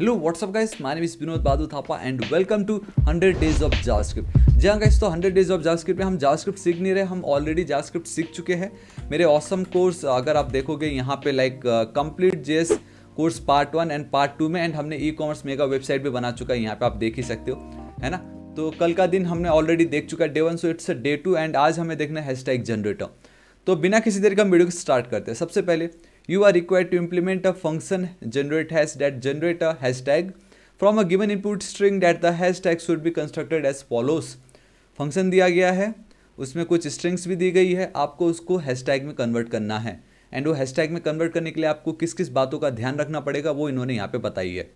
Hello what's up guys my name is Vinod Bahadur Thapa and welcome to 100 days of JavaScript जी हाँ guys तो 100 days of JavaScript में हम JavaScript सीख नहीं रहे हम ऑलरेडी जावास्क्रिप्ट सीख चुके हैं मेरे ऑसम कोर्स अगर आप देखोगे यहाँ पे like complete JS course part one and part two में एंड हमने ई कॉमर्स मेगा वेबसाइट भी बना चुका है यहाँ पे आप देख ही सकते हो है ना तो कल का दिन हमने ऑलरेडी देख चुका है day one so it's a day two and आज हमें देखना है हैशटैग जनरेटर तो बिना किसी देर का वीडियो को स्टार्ट करते हैं सबसे पहले you are required to implement a function generate hash that generate a hashtag from a given input string that the hashtag should be constructed as follows function दिया गया है उसमें कुछ स्ट्रिंग्स भी दी गई है आपको उसको हैशटैग में कन्वर्ट करना है एंड वो हैशटैग में कन्वर्ट करने के लिए आपको किस किस बातों का ध्यान रखना पड़ेगा वो इन्होंने यहाँ पे बताई है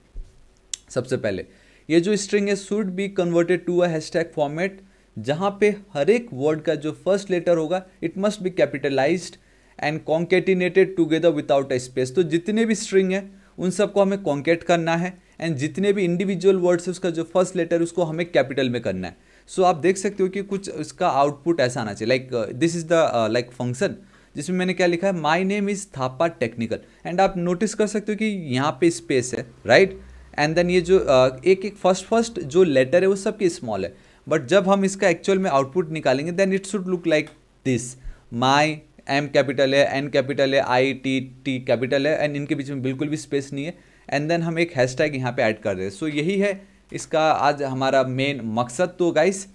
सबसे पहले ये जो स्ट्रिंग है should be converted to a hashtag format जहाँ पे हर एक वर्ड का जो फर्स्ट लेटर होगा it must be capitalised and concatenated together without a space तो जितने भी स्ट्रिंग है उन सबको हमें कॉन्केट करना है एंड जितने भी इंडिविजुअल वर्ड्स है उसका जो फर्स्ट लेटर उसको हमें कैपिटल में करना है सो so, आप देख सकते हो कि कुछ इसका आउटपुट ऐसा आना चाहिए like this is the like function जिसमें मैंने क्या लिखा है my name is Thapa technical and आप नोटिस कर सकते हो कि यहाँ पे स्पेस है राइट एंड देन ये जो uh, एक एक फर्स्ट फर्स्ट जो लेटर है वो सबके स्मॉल है बट जब हम इसका एक्चुअल में आउटपुट निकालेंगे then it should look like this my M capital है एन कैपिटल है आई टी टी कैपिटल है एंड इनके बीच में बिल्कुल भी स्पेस नहीं है एंड देन हम एक हैशटैग यहाँ पे ऐड कर रहे हैं सो so, यही है इसका आज हमारा मेन मकसद तो गाइस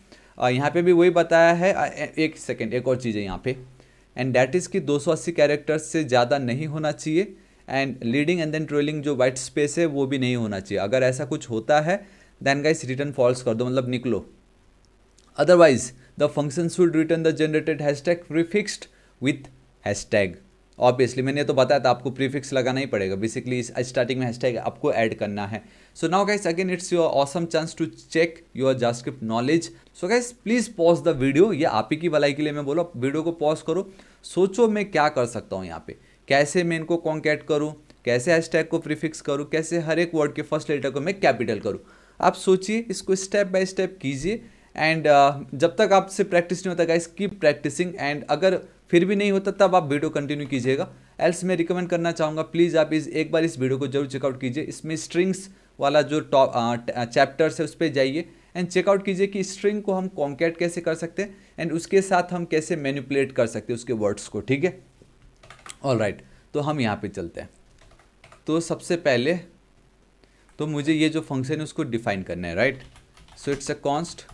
यहाँ पे भी वही बताया है एक सेकेंड एक और चीज़ है यहाँ पे एंड डैट इज़ कि 280 कैरेक्टर्स से ज़्यादा नहीं होना चाहिए and leading and then trailing जो वाइट स्पेस है वो भी नहीं होना चाहिए अगर ऐसा कुछ होता है देन गाइस रिटर्न फॉल्स कर दो मतलब निकलो otherwise the function should return the generated hashtag prefixed with hashtag obviously मैंने तो बताया था आपको प्रीफिक्स लगाना ही पड़ेगा बेसिकली इस स्टार्टिंग में हैशटैग आपको ऐड करना है so now guys again it's your awesome chance to check your JavaScript knowledge so guys please pause the video ये आप ही की भलाई के लिए मैं बोला वीडियो को पॉज करो सोचो मैं क्या कर सकता हूँ यहाँ पे कैसे मैं इनको कॉन्कैट करूँ कैसे हैशटैग को प्रीफिक्स करूँ कैसे हर एक वर्ड के फर्स्ट लेटर को मैं कैपिटल करूँ आप सोचिए इसको स्टेप बाय स्टेप कीजिए एंड uh, जब तक आपसे प्रैक्टिस नहीं होता गाइस कीप प्रैक्टिसिंग एंड अगर फिर भी नहीं होता तब आप वीडियो कंटिन्यू कीजिएगा एल्स मैं रिकमेंड करना चाहूँगा प्लीज़ आप इस एक बार इस वीडियो को जरूर चेकआउट कीजिए इसमें स्ट्रिंग्स वाला जो टॉप चैप्टर्स है उस पर जाइए एंड चेकआउट कीजिए कि स्ट्रिंग को हम कॉन्केट कैसे कर सकते हैं एंड उसके साथ हम कैसे मैनिपुलेट कर सकते हैं उसके वर्ड्स को ठीक है ऑल राइट तो हम यहाँ पे चलते हैं तो सबसे पहले तो मुझे ये जो फंक्शन है उसको डिफाइन करना है right so it's a const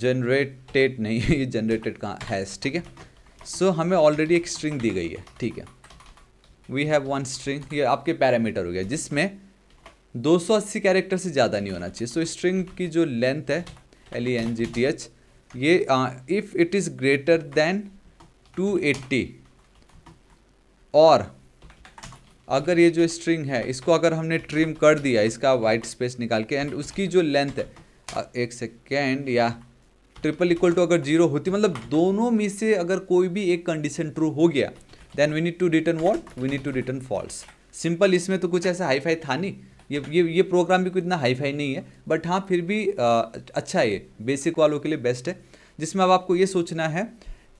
generated नहीं ये जनरेटेड कहाँ हैज ठीक है सो so, हमें ऑलरेडी एक स्ट्रिंग दी गई है ठीक है वी हैव वन स्ट्रिंग ये आपके पैरामीटर हो गया जिसमें 280 कैरेक्टर से ज़्यादा नहीं होना चाहिए सो so, स्ट्रिंग की जो लेंथ है L E N G T H ये if it is greater than 280 और अगर ये जो स्ट्रिंग है इसको अगर हमने ट्रिम कर दिया इसका वाइट स्पेस निकाल के एंड उसकी जो लेंथ है एक सेकेंड या ट्रिपल इक्वल टू अगर जीरो होती मतलब दोनों में से अगर कोई भी एक कंडीशन ट्रू हो गया then we need to return what we need to return false simple इसमें तो कुछ ऐसा हाई था नहीं ये ये ये प्रोग्राम भी कोई इतना हाई नहीं है बट हाँ फिर भी आ, अच्छा है बेसिक वालों के लिए बेस्ट है जिसमें अब आपको ये सोचना है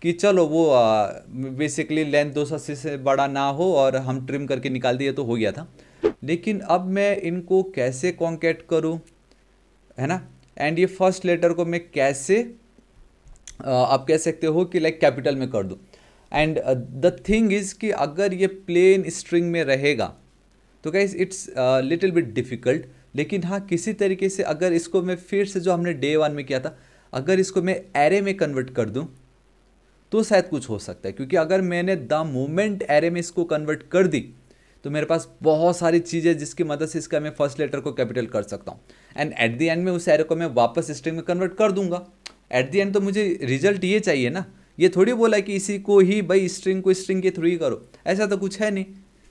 कि चलो वो आ, बेसिकली लेंथ दो सौ से बड़ा ना हो और हम ट्रिम करके निकाल दिए तो हो गया था लेकिन अब मैं इनको कैसे कॉन्केट करूँ है ना एंड ये फर्स्ट लेटर को मैं कैसे आप कह सकते हो कि लाइक कैपिटल में कर दूँ एंड द थिंग इज़ कि अगर ये प्लेन स्ट्रिंग में रहेगा तो guys it's little bit difficult लेकिन हाँ किसी तरीके से अगर इसको मैं फिर से जो हमने डे वन में किया था अगर इसको मैं एरे में कन्वर्ट कर दूँ तो शायद कुछ हो सकता है क्योंकि अगर मैंने द मोमेंट एरे में इसको कन्वर्ट कर दी तो मेरे पास बहुत सारी चीज़ें जिसकी मदद से इसका मैं फर्स्ट लेटर को कैपिटल कर सकता हूँ एंड एट द एंड में उस एरे को मैं वापस स्ट्रिंग में कन्वर्ट कर दूंगा एट द एंड तो मुझे रिजल्ट ये चाहिए ना ये थोड़ी बोला कि इसी को ही भाई स्ट्रिंग को स्ट्रिंग के थ्रू ही करो ऐसा तो कुछ है नहीं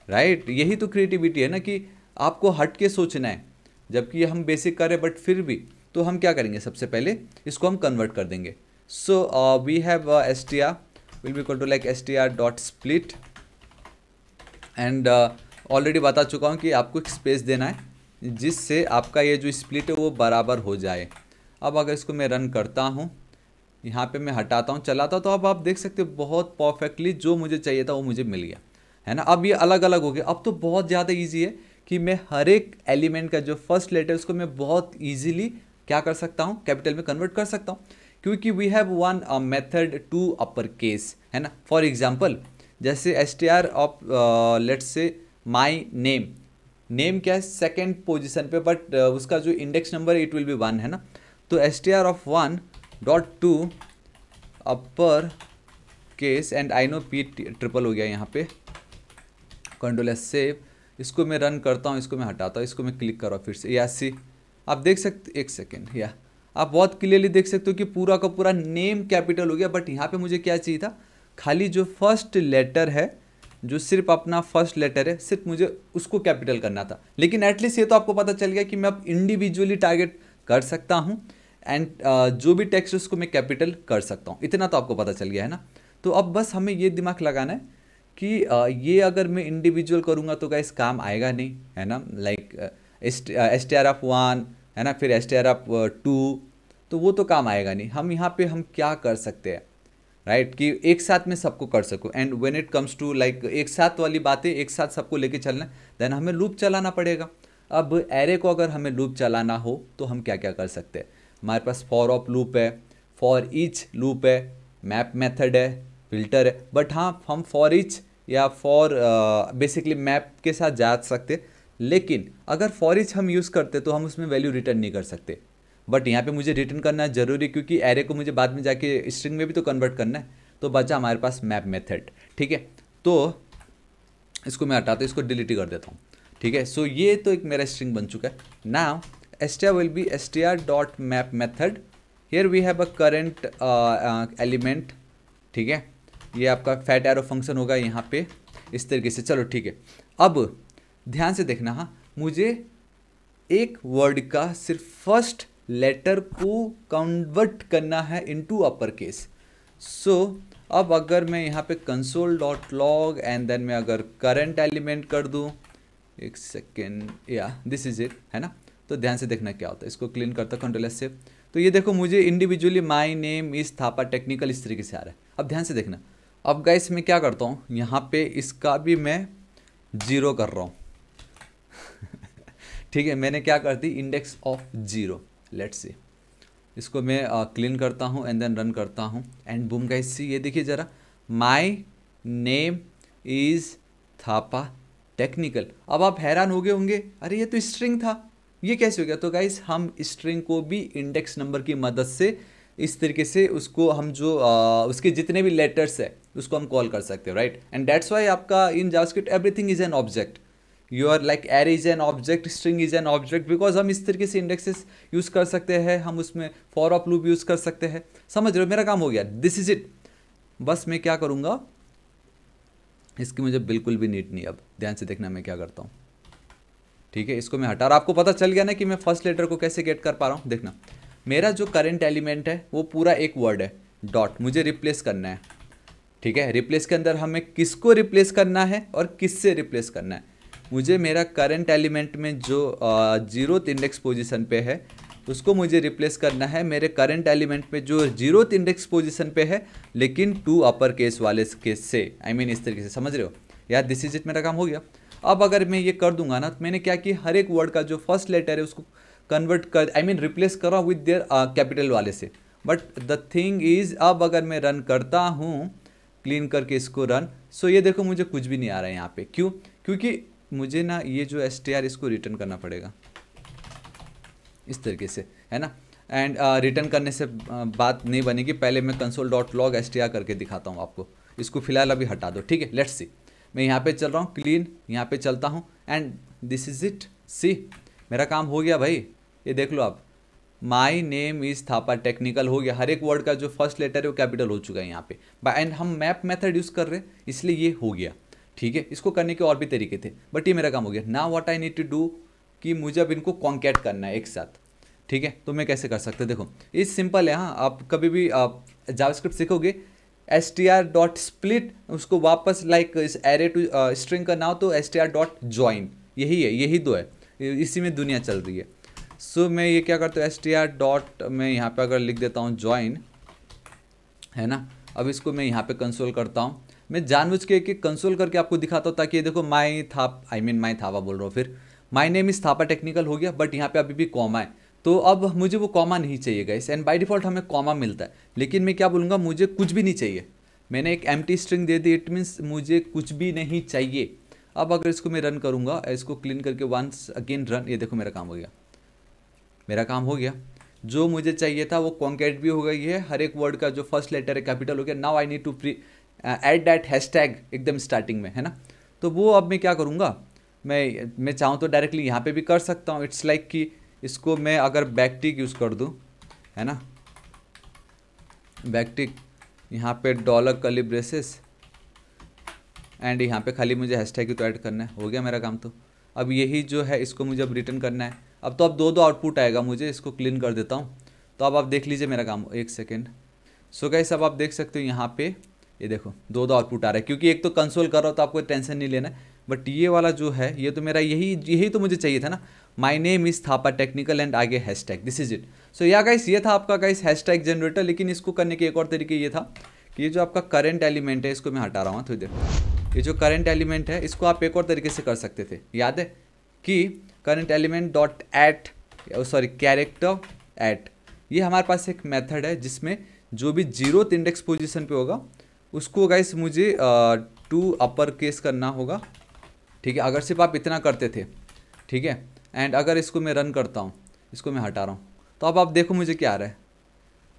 राइट right? यही तो क्रिएटिविटी है ना कि आपको हट के सोचना है जबकि हम बेसिक करें बट फिर भी तो हम क्या करेंगे सबसे पहले इसको हम कन्वर्ट कर देंगे so we have S T R will be call to like S T R dot split and already बता चुका हूँ कि आपको एक स्पेस देना है जिससे आपका ये जो स्प्लिट है वो बराबर हो जाए अब अगर इसको मैं रन करता हूँ यहाँ पे मैं हटाता हूँ चलाता हूँ तो अब आप देख सकते हो बहुत परफेक्टली जो मुझे चाहिए था वो मुझे मिल गया है ना अब ये अलग अलग हो गया अब तो बहुत ज़्यादा ईजी है कि मैं हर एक एलिमेंट का जो फर्स्ट लेटर उसको मैं बहुत ईजिली क्या कर सकता हूँ कैपिटल में कन्वर्ट कर सकता हूँ क्योंकि we have one method to upper case है ना फॉर एग्जाम्पल जैसे S T R of let से माई नेम नेम क्या है सेकेंड पोजिशन पे बट uh, उसका जो index number it will be one है ना तो S T R of one dot to upper case and I know P triple हो गया यहाँ पे कंट्रोल एस सेव इसको मैं रन करता हूँ इसको मैं हटाता हूँ इसको मैं क्लिक कर रहा हूँ फिर से या सी आप देख सकते एक सेकेंड या आप बहुत क्लियरली देख सकते हो कि पूरा का पूरा नेम कैपिटल हो गया बट यहाँ पे मुझे क्या चाहिए था खाली जो फर्स्ट लेटर है जो सिर्फ अपना फर्स्ट लेटर है सिर्फ मुझे उसको कैपिटल करना था लेकिन एटलीस्ट ये तो आपको पता चल गया कि मैं अब इंडिविजुअली टारगेट कर सकता हूँ एंड uh, जो भी टैक्स है उसको मैं कैपिटल कर सकता हूँ इतना तो आपको पता चल गया है ना तो अब बस हमें ये दिमाग लगाना है कि uh, ये अगर मैं इंडिविजुअल करूँगा तो कैसे काम आएगा नहीं है ना like S T R F one है ना फिर S T R F two तो वो तो काम आएगा नहीं हम यहाँ पे हम क्या कर सकते हैं राइट right? कि एक साथ में सबको कर सकूँ and when it comes to like एक साथ वाली बातें एक साथ सबको लेके चलना देन हमें लूप चलाना पड़ेगा अब एरे को अगर हमें लूप चलाना हो तो हम क्या क्या कर सकते हैं हमारे पास फॉर ऑफ लूप है फॉर ईच लूप है मैप मेथड है फिल्टर है बट हाँ हम फॉर ईच या फॉर बेसिकली मैप के साथ जा सकते लेकिन अगर फॉर ईच हम यूज़ करते तो हम उसमें वैल्यू रिटर्न नहीं कर सकते बट यहाँ पे मुझे रिटर्न करना जरूरी क्योंकि एरे को मुझे बाद में जाके स्ट्रिंग में भी तो कन्वर्ट करना है तो बचा हमारे पास मैप मेथड ठीक है तो इसको मैं हटाता हूँ इसको डिलीट कर देता हूँ ठीक है सो so, ये तो एक मेरा स्ट्रिंग बन चुका है ना S T R will be S T R dot map method here we have a current element ठीक है ये आपका फैट एरो फंक्शन होगा यहाँ पे इस तरीके से चलो ठीक है अब ध्यान से देखना हाँ मुझे एक वर्ड का सिर्फ फर्स्ट लेटर को कन्वर्ट करना है इनटू अपर केस सो अब अगर मैं यहाँ पे console dot log and then मैं अगर करंट एलिमेंट कर दूँ एक सेकेंड या दिस इज इट है ना तो ध्यान से देखना क्या होता है इसको क्लीन करता कंट्रोल से तो ये देखो मुझे इंडिविजुअली माई नेम इस थापा टेक्निकल इस तरीके से आ रहा है अब ध्यान से देखना अब गाइस मैं क्या करता हूँ यहाँ पे इसका भी मैं जीरो कर रहा हूँ ठीक है मैंने क्या कर दी index of zero let's see इसको मैं क्लीन करता हूँ एंड देन रन करता हूँ एंड बूम गाइस सी ये देखिए ज़रा my name is Thapa technical अब आप हैरान हो गए होंगे अरे ये तो स्ट्रिंग था ये कैसे हो गया तो गाइस हम स्ट्रिंग को भी इंडेक्स नंबर की मदद से इस तरीके से उसको हम जो आ, उसके जितने भी लेटर्स है उसको हम कॉल कर सकते हैं राइट एंड डेट्स वाई आपका in JavaScript everything is an object your like array is an object string is an object because हम इस तरीके से इंडेक्सेस यूज़ कर सकते हैं हम उसमें फॉर ऑफ लूप यूज़ कर सकते हैं समझ रहे हो मेरा काम हो गया दिस इज इट बस मैं क्या करूँगा इसकी मुझे बिल्कुल भी नीट नहीं अब ध्यान से देखना मैं क्या करता हूँ ठीक है इसको मैं हटा रहा आपको पता चल गया ना कि मैं फर्स्ट लेटर को कैसे गेट कर पा रहा हूँ देखना मेरा जो करेंट एलिमेंट है वो पूरा एक वर्ड है डॉट मुझे रिप्लेस करना है ठीक है रिप्लेस के अंदर हमें किसको रिप्लेस करना है और किससे रिप्लेस करना है मुझे मेरा करंट एलिमेंट में जो जीरोथ इंडेक्स पोजीशन पे है उसको मुझे रिप्लेस करना है मेरे करंट एलिमेंट पे जो जीरोथ इंडेक्स पोजीशन पे है लेकिन टू अपर केस वाले केस से आई I मीन mean इस तरीके से समझ रहे हो यार दिस इज इट मेरा काम हो गया अब अगर मैं ये कर दूंगा ना तो मैंने क्या कि हर एक वर्ड का जो फर्स्ट लेटर है उसको कन्वर्ट कर आई मीन रिप्लेस करा विद देयर कैपिटल वाले से बट द थिंग इज़ अब अगर मैं रन करता हूँ क्लीन करके इसको रन सो so ये देखो मुझे कुछ भी नहीं आ रहा है यहाँ पे क्यों क्योंकि मुझे ना ये जो एस टी आर इसको रिटर्न करना पड़ेगा इस तरीके से है ना एंड रिटर्न uh, करने से uh, बात नहीं बनेगी पहले मैं console dot log S T R करके दिखाता हूँ आपको इसको फिलहाल अभी हटा दो ठीक है लेट्स सी मैं यहाँ पे चल रहा हूँ क्लीन यहाँ पे चलता हूँ and this is it see मेरा काम हो गया भाई ये देख लो आप my name is Thapa technical हो गया हर एक वर्ड का जो फर्स्ट लेटर है वो कैपिटल हो चुका है यहाँ पे एंड हम मैप मेथड यूज़ कर रहे हैं इसलिए ये हो गया ठीक है इसको करने के और भी तरीके थे बट ये मेरा काम हो गया ना what I need to do कि मुझे अब इनको कॉन्कैट करना है एक साथ ठीक है तो मैं कैसे कर सकते देखो ये सिंपल है हाँ आप कभी भी आप जावास्क्रिप्ट सीखोगे S T R dot split उसको वापस लाइक इस एरे टू स्ट्रिंग करना हो तो S T R dot join यही है यही दो है इसी में दुनिया चल रही है सो so, मैं ये क्या करता हूँ एस टी आर डॉट मैं यहाँ पे अगर लिख देता हूँ ज्वाइन है ना अब इसको मैं यहाँ पे कंसोल करता हूँ मैं जानबूझ के एक एक कंसोल करके आपको दिखाता हूँ ताकि ये देखो माई था आई मीन माई थापा बोल रहा हूँ फिर my name is Thapa technical हो गया बट यहाँ पे अभी भी कॉमा है तो अब मुझे वो कॉमा नहीं चाहिए गाइस एंड बाई डिफ़ॉल्ट हमें कॉमा मिलता है लेकिन मैं क्या बोलूँगा मुझे कुछ भी नहीं चाहिए मैंने एक एम स्ट्रिंग दे दी इट मीन्स मुझे कुछ भी नहीं चाहिए अब अगर इसको मैं रन करूँगा इसको क्लीन करके वंस अगेन रन ये देखो मेरा काम हो गया मेरा काम हो गया जो मुझे चाहिए था वो कॉन्केट भी हो गई है हर एक वर्ड का जो फर्स्ट लेटर है कैपिटल हो गया now I need to prepend that hashtag एकदम स्टार्टिंग में है ना तो वो अब मैं क्या करूँगा मैं मैं चाहूँ तो डायरेक्टली यहाँ पे भी कर सकता हूँ इट्स लाइक कि इसको मैं अगर बैकटिक यूज़ कर दूँ है ना बैकटिक यहाँ पे डॉलर कली ब्रेसेस एंड यहाँ पे खाली मुझे हैश टैग ही तो ऐड करना है हो गया मेरा काम तो अब यही जो है इसको मुझे अब रिटर्न करना है अब तो अब दो दो आउटपुट आएगा मुझे इसको क्लीन कर देता हूँ तो अब आप देख लीजिए मेरा काम एक सेकेंड सो गाइस अब आप देख सकते हो यहाँ पे ये देखो दो दो आउटपुट आ रहा है क्योंकि एक तो कंसोल कर रहा हो तो आपको टेंशन नहीं लेना बट ये वाला जो है ये तो मेरा यही यही तो मुझे चाहिए था ना my name is Thapa technical and आगे hashtag this is it so या गाइस ये था आपका गाइस हैश टैग जनरेटर लेकिन इसको करने के एक और तरीके ये था कि ये जो आपका करेंट एलिमेंट है इसको मैं हटा रहा हूँ थोड़ी तो देर ये जो करेंट एलिमेंट है इसको आप एक और तरीके से कर सकते थे याद है कि current element dot at sorry character at ये हमारे पास एक मेथड है जिसमें जो भी जीरोथ इंडेक्स पोजिशन पर होगा उसको गाइस मुझे टू अपर केस करना होगा ठीक है अगर सिर्फ आप इतना करते थे ठीक है एंड अगर इसको मैं रन करता हूँ इसको मैं हटा रहा हूँ तो अब आप देखो मुझे क्या आ रहा है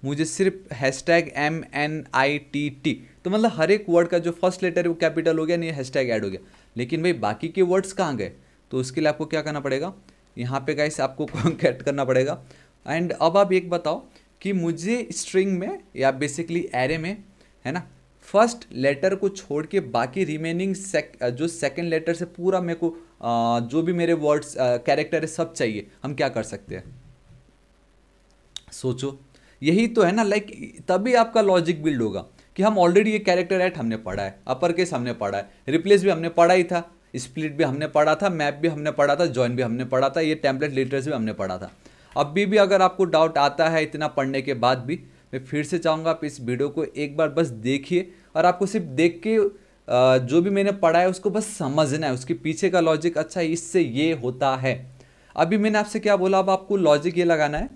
मुझे सिर्फ hashtag M N I T T तो मतलब हर एक वर्ड का जो फर्स्ट लेटर है वो कैपिटल हो गया नहीं हैश टैग ऐड हो गया लेकिन भाई बाकी के वर्ड्स कहाँ गए तो उसके लिए आपको क्या करना पड़ेगा यहाँ पे गाइस आपको कैट करना पड़ेगा एंड अब आप एक बताओ कि मुझे स्ट्रिंग में या बेसिकली एरे में है ना फर्स्ट लेटर को छोड़ के बाकी रिमेनिंग सेक, जो सेकंड लेटर से पूरा मेरे को जो भी मेरे वर्ड्स कैरेक्टर है सब चाहिए हम क्या कर सकते हैं सोचो यही तो है ना लाइक तभी आपका लॉजिक बिल्ड होगा कि हम ऑलरेडी ये कैरेक्टर एट हमने पढ़ा है अपर केस हमने पढ़ा है रिप्लेस भी हमने पढ़ा ही था स्प्लिट भी हमने पढ़ा था मैप भी हमने पढ़ा था ज्वाइन भी हमने पढ़ा था ये टेम्पलेट लेटर्स भी हमने पढ़ा था अभी भी अगर आपको डाउट आता है इतना पढ़ने के बाद भी मैं फिर से चाहूँगा आप इस वीडियो को एक बार बस देखिए और आपको सिर्फ देख के जो भी मैंने पढ़ा है उसको बस समझना है उसके पीछे का लॉजिक अच्छा इससे ये होता है अभी मैंने आपसे क्या बोला अब आपको लॉजिक ये लगाना है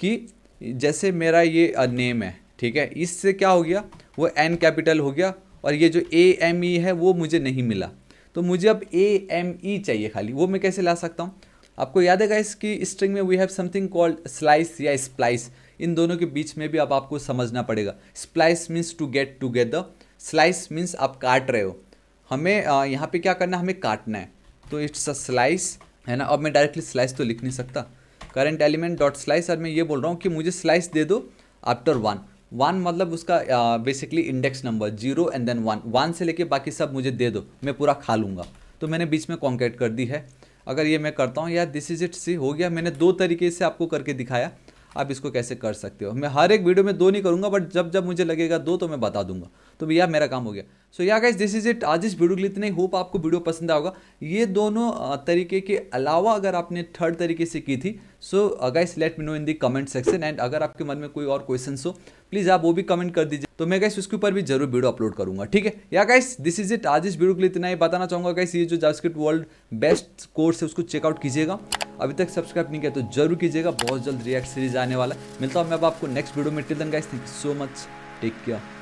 कि जैसे मेरा ये नेम है ठीक है इससे क्या हो गया वो एन कैपिटल हो गया और ये जो ए एम ई है वो मुझे नहीं मिला तो मुझे अब ए एम ई चाहिए खाली वो मैं कैसे ला सकता हूँ आपको याद है गाइस कि स्ट्रिंग में we have something called slice या स्प्लाइस इन दोनों के बीच में भी अब आपको समझना पड़ेगा splice means to get together slice means आप काट रहे हो हमें यहाँ पे क्या करना है हमें काटना है तो इट्स अ स्लाइस है ना अब मैं डायरेक्टली स्लाइस तो लिख नहीं सकता करंट एलिमेंट डॉट स्लाइस और मैं ये बोल रहा हूँ कि मुझे स्लाइस दे दो आफ्टर वन वन मतलब उसका basically index number zero and then one one से लेके बाकी सब मुझे दे दो मैं पूरा खा लूँगा तो मैंने बीच में कॉन्केट कर दी है अगर ये मैं करता हूँ यार दिस इज़ इट सी हो गया मैंने दो तरीके से आपको करके दिखाया आप इसको कैसे कर सकते हो मैं हर एक वीडियो में दो नहीं करूँगा बट जब जब मुझे लगेगा दो तो मैं बता दूंगा तो भैया मेरा काम हो गया सो yeah guys this is it आज इस वीडियो के लिए इतना ही होप आपको वीडियो पसंद आएगा ये दोनों तरीके के अलावा अगर आपने थर्ड तरीके से की थी so guys let me know in the comment section and अगर आपके मन में कोई और क्वेश्चन हो प्लीज़ आप वो भी कमेंट कर दीजिए तो मैं गाइस उसके ऊपर भी जरूर वीडियो अपलोड करूंगा ठीक है या गाइस दिस इज इट आज इस वीडियो के लिए इतना ही बताना चाहूंगा गाइस ये जो जावास्क्रिप्ट वर्ल्ड बेस्ट कोर्स है उसको चेकआउट कीजिएगा अभी तक सब्सक्राइब नहीं किया तो जरूर कीजिएगा बहुत जल्द रिएक्ट सीरीज आने वाला मिलता हूँ मैं अब आपको नेक्स्ट वीडियो में till then guys thank you so much take care